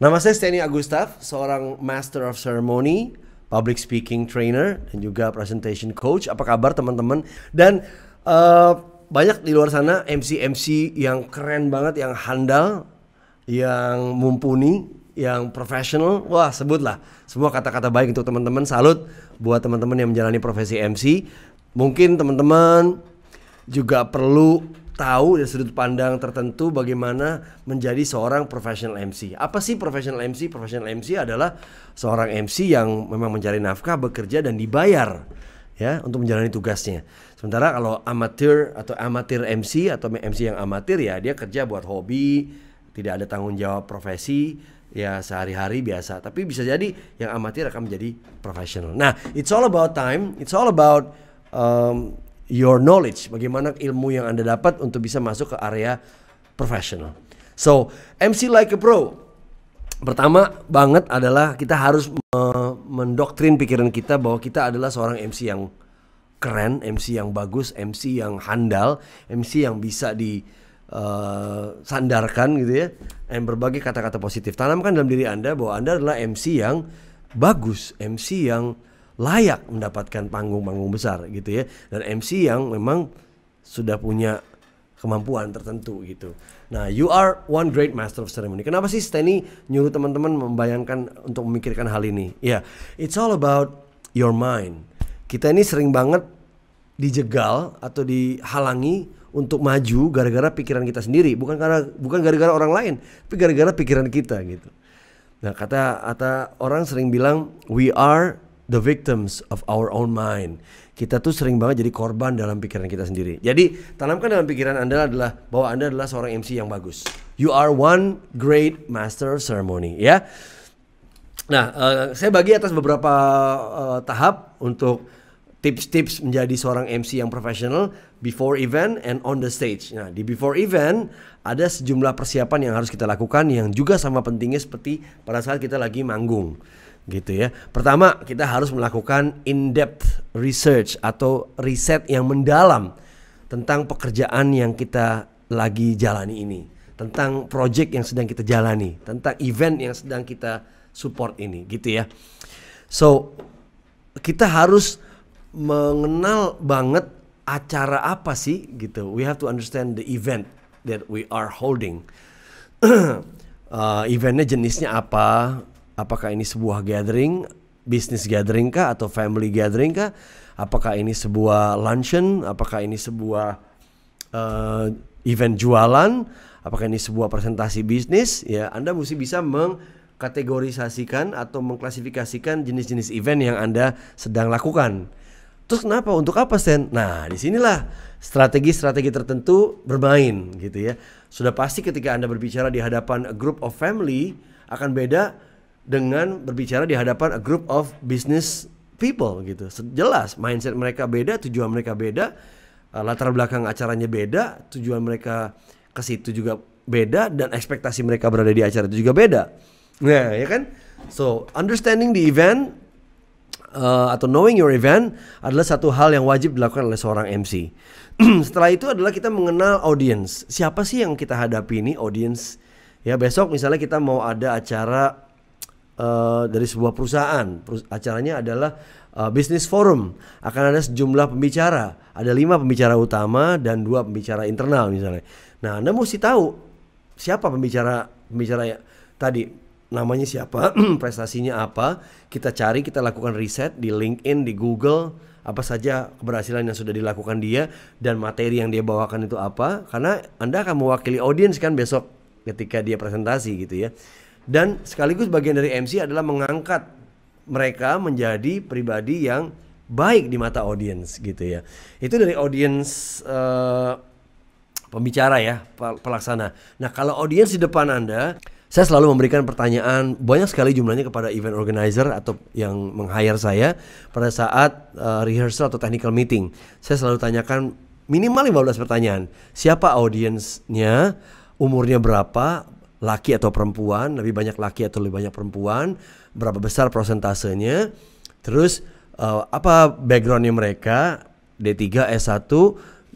Nama saya Steny Agustaf, seorang Master of Ceremony, Public Speaking Trainer, dan juga Presentation Coach. Apa kabar teman-teman? Dan uh, banyak di luar sana MC-MC yang keren banget, yang handal, yang mumpuni, yang profesional. Wah sebutlah semua kata-kata baik untuk teman-teman. Salut buat teman-teman yang menjalani profesi MC. Mungkin teman-teman juga perlu tahu dari sudut pandang tertentu bagaimana menjadi seorang professional MC. Apa sih professional MC? Professional MC adalah seorang MC yang memang mencari nafkah, bekerja dan dibayar ya untuk menjalani tugasnya. Sementara kalau amatir atau amatir MC atau MC yang amatir ya dia kerja buat hobi, tidak ada tanggung jawab profesi, ya sehari-hari biasa. Tapi bisa jadi yang amatir akan menjadi profesional. Nah, it's all about time, it's all about um, your knowledge, bagaimana ilmu yang Anda dapat untuk bisa masuk ke area profesional. So, MC like a pro. Pertama banget adalah kita harus uh, mendoktrin pikiran kita bahwa kita adalah seorang MC yang keren, MC yang bagus, MC yang handal, MC yang bisa di uh, sandarkan gitu ya. yang berbagai kata-kata positif. Tanamkan dalam diri Anda bahwa Anda adalah MC yang bagus, MC yang layak mendapatkan panggung-panggung besar gitu ya dan MC yang memang sudah punya kemampuan tertentu gitu. Nah, you are one great master of ceremony. Kenapa sih Stanley nyuruh teman-teman membayangkan untuk memikirkan hal ini? Ya, yeah, it's all about your mind. Kita ini sering banget dijegal atau dihalangi untuk maju gara-gara pikiran kita sendiri, bukan karena bukan gara-gara orang lain, tapi gara-gara pikiran kita gitu. Nah, kata kata orang sering bilang we are the victims of our own mind. Kita tuh sering banget jadi korban dalam pikiran kita sendiri. Jadi, tanamkan dalam pikiran Anda adalah bahwa Anda adalah seorang MC yang bagus. You are one great master ceremony, ya. Nah, uh, saya bagi atas beberapa uh, tahap untuk tips-tips menjadi seorang MC yang profesional before event and on the stage. Nah, di before event ada sejumlah persiapan yang harus kita lakukan yang juga sama pentingnya seperti pada saat kita lagi manggung gitu ya. Pertama, kita harus melakukan in-depth research atau riset yang mendalam tentang pekerjaan yang kita lagi jalani ini, tentang project yang sedang kita jalani, tentang event yang sedang kita support ini, gitu ya. So, kita harus mengenal banget acara apa sih gitu. We have to understand the event that we are holding. uh, eventnya jenisnya apa, Apakah ini sebuah gathering, business gathering kah atau family gathering kah? Apakah ini sebuah luncheon? Apakah ini sebuah uh, event jualan? Apakah ini sebuah presentasi bisnis? Ya, Anda mesti bisa mengkategorisasikan atau mengklasifikasikan jenis-jenis event yang Anda sedang lakukan. Terus kenapa? Untuk apa, Sen? Nah, disinilah strategi-strategi tertentu bermain gitu ya. Sudah pasti ketika Anda berbicara di hadapan a group of family akan beda dengan berbicara di hadapan a group of business people gitu. Jelas mindset mereka beda, tujuan mereka beda, eh, latar belakang acaranya beda, tujuan mereka ke situ juga beda dan ekspektasi mereka berada di acara itu juga beda. Nah, ya kan? So, understanding the event uh, atau knowing your event adalah satu hal yang wajib dilakukan oleh seorang MC. Setelah itu adalah kita mengenal audience. Siapa sih yang kita hadapi ini audience? Ya, besok misalnya kita mau ada acara Eh, dari sebuah perusahaan. acaranya adalah uh, business forum. Akan ada sejumlah pembicara. Ada lima pembicara utama dan dua pembicara internal misalnya. Nah, Anda mesti tahu siapa pembicara pembicara ya, tadi namanya siapa, prestasinya apa, kita cari, kita lakukan riset di LinkedIn, di Google, apa saja keberhasilan yang sudah dilakukan dia dan materi yang dia bawakan itu apa, karena Anda akan mewakili audiens kan besok ketika dia presentasi gitu ya dan sekaligus bagian dari MC adalah mengangkat mereka menjadi pribadi yang baik di mata audiens gitu ya. Itu dari audiens uh, eh, pembicara ya, pelaksana. Nah, kalau audiens di depan Anda, saya selalu memberikan pertanyaan banyak sekali jumlahnya kepada event organizer atau yang meng-hire saya pada saat uh, rehearsal atau technical meeting. Saya selalu tanyakan minimal 15 pertanyaan. Siapa audiensnya? Umurnya berapa? laki atau perempuan, lebih banyak laki atau lebih banyak perempuan, berapa besar persentasenya terus uh, apa backgroundnya mereka, D3, S1,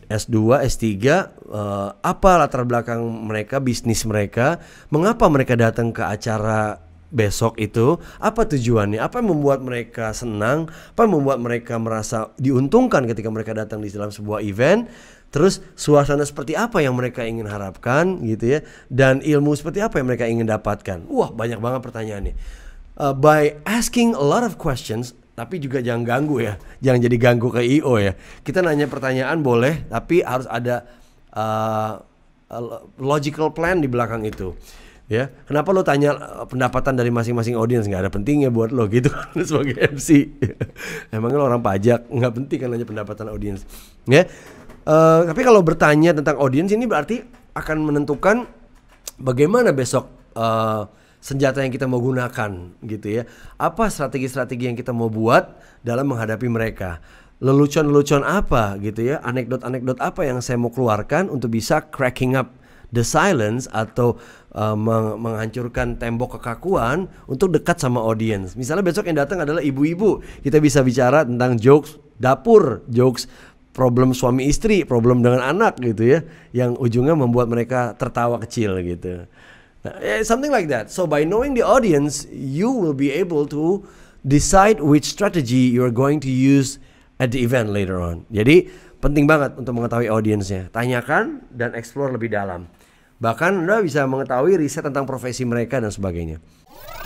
S2, S3, uh, apa latar belakang mereka, bisnis mereka, mengapa mereka datang ke acara besok itu, apa tujuannya, apa yang membuat mereka senang, apa yang membuat mereka merasa diuntungkan ketika mereka datang di dalam sebuah event, terus suasana seperti apa yang mereka ingin harapkan gitu ya dan ilmu seperti apa yang mereka ingin dapatkan wah banyak banget pertanyaannya uh, by asking a lot of questions tapi juga jangan ganggu ya jangan jadi ganggu ke io ya kita nanya pertanyaan boleh tapi harus ada uh, logical plan di belakang itu ya kenapa lo tanya eh, pendapatan dari masing-masing audiens nggak ada pentingnya buat lo gitu sebagai MC emangnya lo orang pajak nggak penting kan nanya pendapatan audiens ya Uh, tapi kalau bertanya tentang audiens ini berarti akan menentukan bagaimana besok uh, senjata yang kita mau gunakan gitu ya. Apa strategi-strategi yang kita mau buat dalam menghadapi mereka? Lelucon-lelucon apa gitu ya? Anekdot-anekdot apa yang saya mau keluarkan untuk bisa cracking up the silence atau uh, menghancurkan tembok kekakuan untuk dekat sama audiens. Misalnya besok yang datang adalah ibu-ibu, kita bisa bicara tentang jokes dapur, jokes problem suami istri, problem dengan anak gitu ya, yang ujungnya membuat mereka tertawa kecil gitu. Nah, something like that. So by knowing the audience, you will be able to decide which strategy you are going to use at the event later on. Jadi penting banget untuk mengetahui audiensnya. Tanyakan dan explore lebih dalam. Bahkan Anda bisa mengetahui riset tentang profesi mereka dan sebagainya.